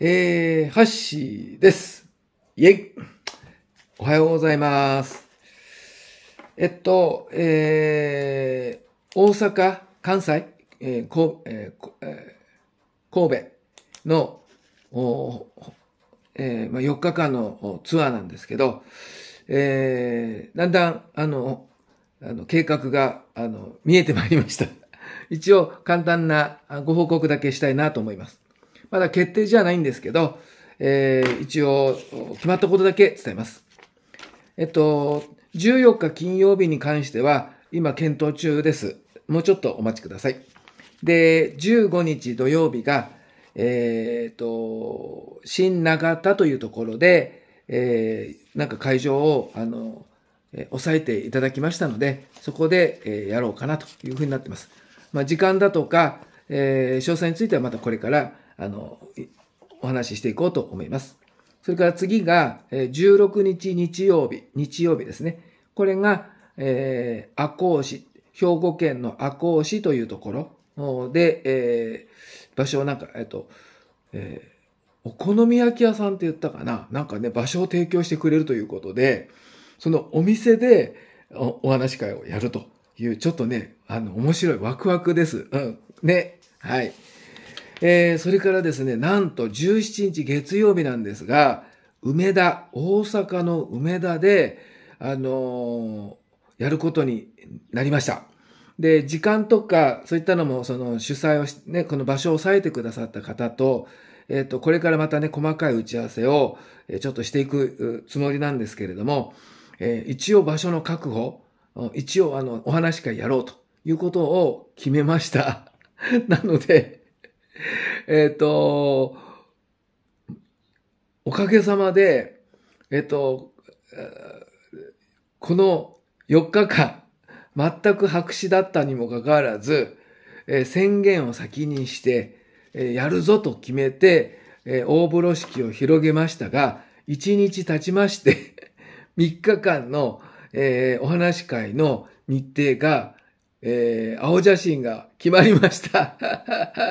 えー、ハッシーです。イェイおはようございます。えっと、えー、大阪、関西、えーこえーえ神戸の、おえーまあ、4日間のツアーなんですけど、えー、だんだん、あの、あの計画があの見えてまいりました。一応簡単なご報告だけしたいなと思います。まだ決定じゃないんですけど、えー、一応、決まったことだけ伝えます。えっと、14日金曜日に関しては、今検討中です。もうちょっとお待ちください。で、15日土曜日が、えっ、と、新長田というところで、えー、なんか会場を、あの、えさえていただきましたので、そこで、えー、やろうかなというふうになってます。まあ、時間だとか、えー、詳細についてはまたこれから、あの、お話ししていこうと思います。それから次が、16日日曜日、日曜日ですね。これが、えー、赤穂市、兵庫県の赤穂市というところで、えー、場所なんか、えっと、えー、お好み焼き屋さんって言ったかななんかね、場所を提供してくれるということで、そのお店でお話会をやるという、ちょっとね、あの、面白いワクワクです。うん。ね。はい。えー、それからですね、なんと17日月曜日なんですが、梅田、大阪の梅田で、あのー、やることになりました。で、時間とか、そういったのも、その主催をし、ね、この場所を押さえてくださった方と、えっ、ー、と、これからまたね、細かい打ち合わせを、えちょっとしていくつもりなんですけれども、えー、一応場所の確保、一応、あの、お話会やろうということを決めました。なので、えっと、おかげさまで、えっと、この4日間、全く白紙だったにもかかわらず、えー、宣言を先にして、えー、やるぞと決めて、えー、大風呂敷を広げましたが、1日経ちまして3 日間の、えー、お話会の日程が、えー、青写真が決まりました。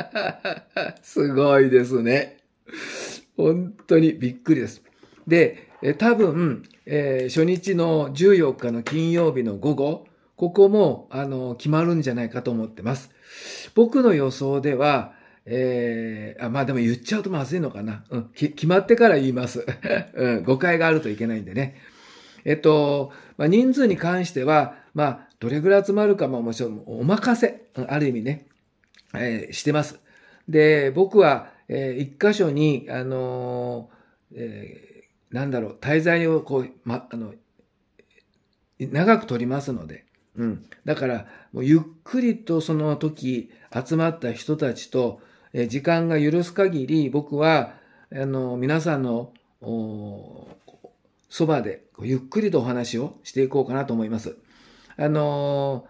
すごいですね。本当にびっくりです。で、え多分、えー、初日の14日の金曜日の午後、ここも、あの、決まるんじゃないかと思ってます。僕の予想では、えー、あまあでも言っちゃうとまずいのかな。うん、決まってから言います、うん。誤解があるといけないんでね。えっと、まあ、人数に関しては、まあ、どれぐらい集まるかももちろんお任せ、ある意味ね、えー、してます。で、僕は、えー、一箇所に、あのー、えー、なんだろう、滞在をこう、ま、あの、長く取りますので、うん。だから、もうゆっくりとその時集まった人たちと、えー、時間が許す限り、僕は、あの、皆さんの、おそばでゆっくりとお話をしていこうかなと思います。あの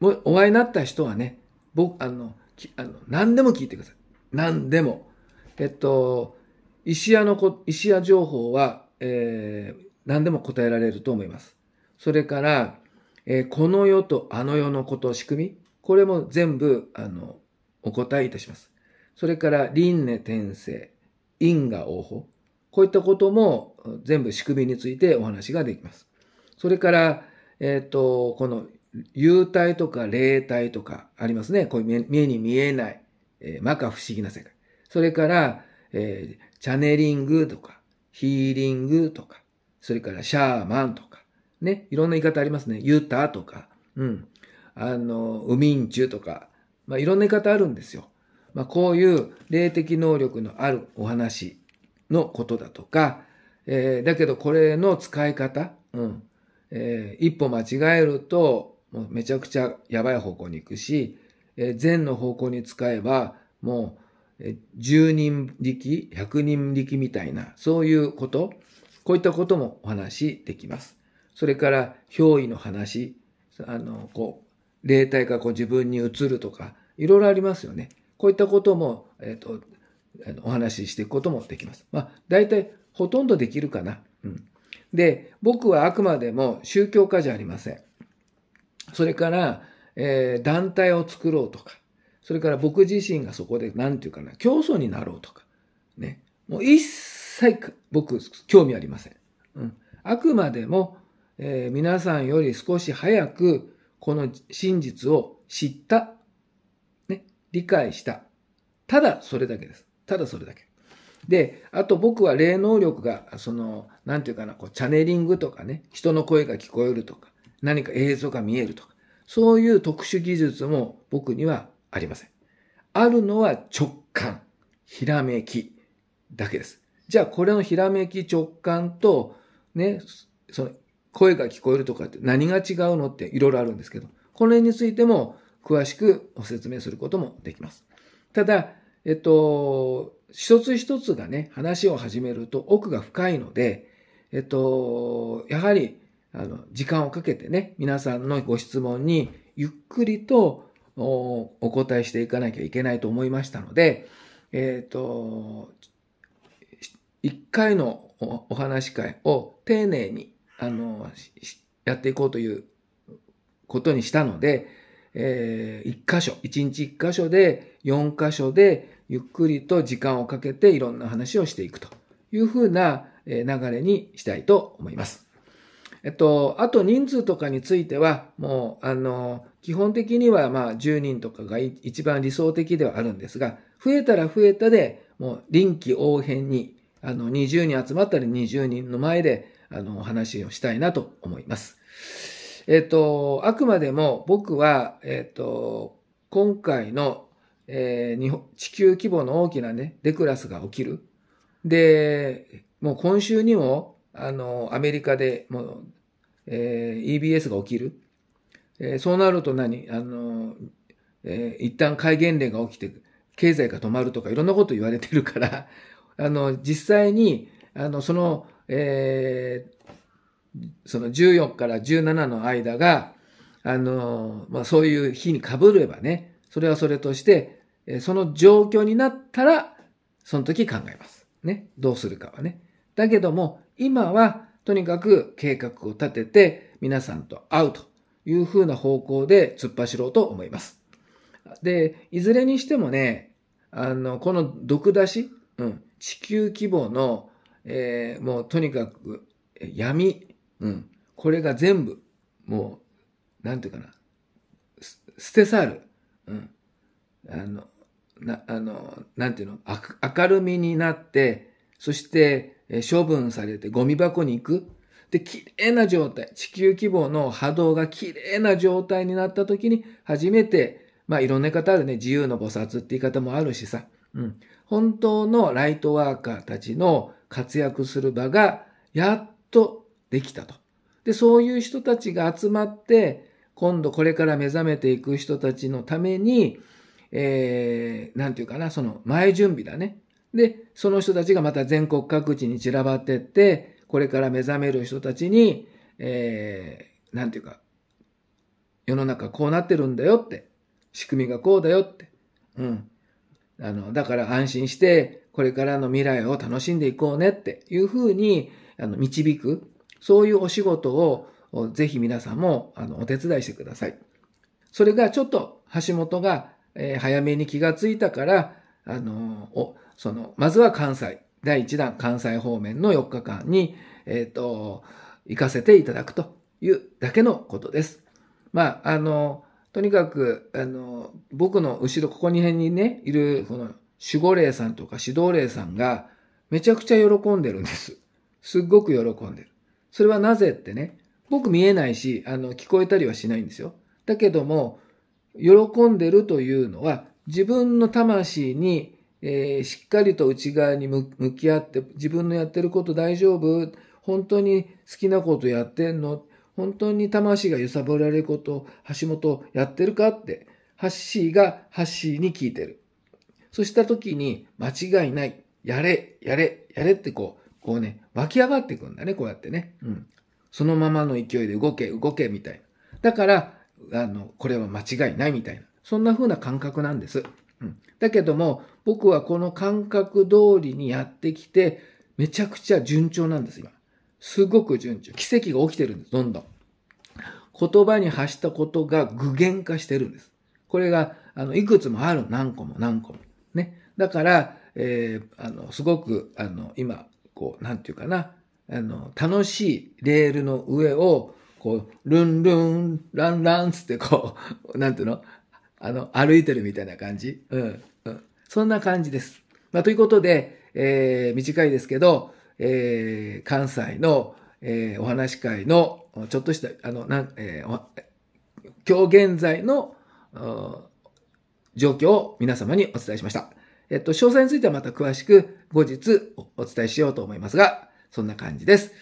もうお会いになった人はね、僕、あの、あの何でも聞いてください。何でも。えっと、石屋のこ、石屋情報は、えー、何でも答えられると思います。それから、えー、この世とあの世のこと、仕組み、これも全部、あの、お答えいたします。それから、輪廻転生、因果応報、こういったことも全部仕組みについてお話ができます。それから、えっ、ー、と、この、幽体とか霊体とかありますね。こういう目に見えない、えー、摩訶不思議な世界。それから、えー、チャネリングとか、ヒーリングとか、それからシャーマンとか、ね、いろんな言い方ありますね。ユタとか、うん、あの、ウミンチュとか、まあ、いろんな言い方あるんですよ。まあ、こういう霊的能力のあるお話のことだとか、えー、だけどこれの使い方、うん、えー、一歩間違えると、もうめちゃくちゃやばい方向に行くし、えー、善の方向に使えば、もう、えー、10人力、100人力みたいな、そういうこと、こういったこともお話しできます。それから、憑依の話、あの、こう、霊体がこう自分に移るとか、いろいろありますよね。こういったことも、えっ、ー、と、お話ししていくこともできます。まあ、大体、ほとんどできるかな。うん。で、僕はあくまでも宗教家じゃありません。それから、えー、団体を作ろうとか、それから僕自身がそこで、なんていうかな、競争になろうとか、ね。もう一切僕、興味ありません。うん。あくまでも、えー、皆さんより少し早く、この真実を知った。ね。理解した。ただそれだけです。ただそれだけ。で、あと僕は霊能力が、その、なんていうかな、こう、チャネリングとかね、人の声が聞こえるとか、何か映像が見えるとか、そういう特殊技術も僕にはありません。あるのは直感、ひらめきだけです。じゃあ、これのひらめき直感と、ね、その、声が聞こえるとかって何が違うのっていろいろあるんですけど、これについても詳しくご説明することもできます。ただ、えっと、一つ一つがね、話を始めると奥が深いので、えっと、やはり、あの、時間をかけてね、皆さんのご質問にゆっくりとお答えしていかなきゃいけないと思いましたので、えっと、一回のお話し会を丁寧に、あの、やっていこうということにしたので、えー、一箇所、一日一箇所で、四箇所で、ゆっくりと時間をかけていろんな話をしていくというふうな流れにしたいと思います。えっと、あと人数とかについては、もう、あの、基本的にはまあ10人とかが一番理想的ではあるんですが、増えたら増えたで、もう臨機応変に、あの、20人集まったら20人の前で、あの、お話をしたいなと思います。えっと、あくまでも僕は、えっと、今回のえー、日本地球規模の大きなね、デクラスが起きる。で、もう今週にも、あの、アメリカでもう、えー、EBS が起きる。えー、そうなると何あの、えー、一旦戒厳令が起きて、経済が止まるとかいろんなこと言われてるから、あの、実際に、あの、その、えー、その14から17の間が、あの、まあ、そういう日に被ればね、それはそれとして、その状況になったら、その時考えます。ね。どうするかはね。だけども、今は、とにかく計画を立てて、皆さんと会うというふうな方向で突っ走ろうと思います。で、いずれにしてもね、あの、この毒出し、うん、地球規模の、えー、もうとにかく闇、うん、これが全部、もう、なんていうかな、捨て去る、うん、あの、な、あの、なんていうの、明るみになって、そして、え処分されてゴミ箱に行く。で、綺麗な状態、地球規模の波動が綺麗な状態になった時に、初めて、まあいろんな方でね、自由の菩薩って言い方もあるしさ、うん。本当のライトワーカーたちの活躍する場が、やっとできたと。で、そういう人たちが集まって、今度これから目覚めていく人たちのために、えー、なんていうかな、その前準備だね。で、その人たちがまた全国各地に散らばってって、これから目覚める人たちに、えー、なんていうか、世の中こうなってるんだよって、仕組みがこうだよって、うん。あの、だから安心して、これからの未来を楽しんでいこうねっていうふうに、あの、導く、そういうお仕事をぜひ皆さんもあのお手伝いしてください。それがちょっと橋本が、え早めに気がついたから、あのおそのまずは関西、第1弾関西方面の4日間に、えー、と、行かせていただくというだけのことです。まあ、あの、とにかく、あの、僕の後ろ、ここに辺にね、いる、この、守護霊さんとか指導霊さんが、めちゃくちゃ喜んでるんです。すっごく喜んでる。それはなぜってね、僕見えないし、あの、聞こえたりはしないんですよ。だけども、喜んでるというのは、自分の魂に、えー、しっかりと内側に向き合って、自分のやってること大丈夫本当に好きなことやってんの本当に魂が揺さぶられること、橋本やってるかって、ハッシーがハッシーに聞いてる。そうした時に、間違いない。やれ、やれ、やれってこう、こうね、湧き上がってくんだね、こうやってね。うん。そのままの勢いで動け、動け、みたいな。だから、あの、これは間違いないみたいな。そんな風な感覚なんです。うん。だけども、僕はこの感覚通りにやってきて、めちゃくちゃ順調なんです、今。すごく順調。奇跡が起きてるんです、どんどん。言葉に発したことが具現化してるんです。これが、あの、いくつもある。何個も何個も。ね。だから、えー、あの、すごく、あの、今、こう、なんていうかな、あの、楽しいレールの上を、こう、ルンルン、ランランつってこう、なんていうのあの、歩いてるみたいな感じ、うん、うん。そんな感じです。まあ、ということで、えー、短いですけど、えー、関西の、えー、お話会の、ちょっとした、あの、なん、えー、今日現在の、状況を皆様にお伝えしました。えっと、詳細についてはまた詳しく後日お伝えしようと思いますが、そんな感じです。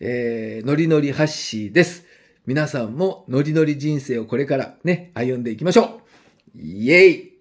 えー、ノリノリハッシーです。皆さんもノリノリ人生をこれからね、歩んでいきましょうイエイ